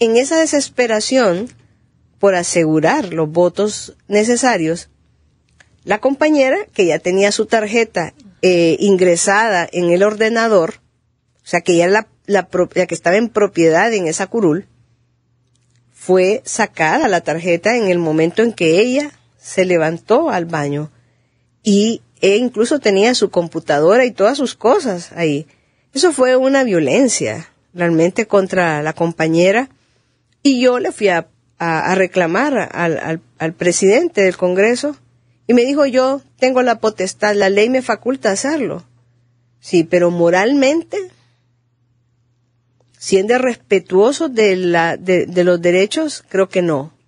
en esa desesperación por asegurar los votos necesarios, la compañera, que ya tenía su tarjeta eh, ingresada en el ordenador, o sea, que ya la, que estaba en propiedad en esa curul, fue sacada la tarjeta en el momento en que ella se levantó al baño y e incluso tenía su computadora y todas sus cosas ahí. Eso fue una violencia realmente contra la compañera y yo le fui a, reclamar al, al, al, presidente del Congreso y me dijo, yo tengo la potestad, la ley me faculta hacerlo. Sí, pero moralmente, siendo respetuoso de, la, de los derechos, creo que no.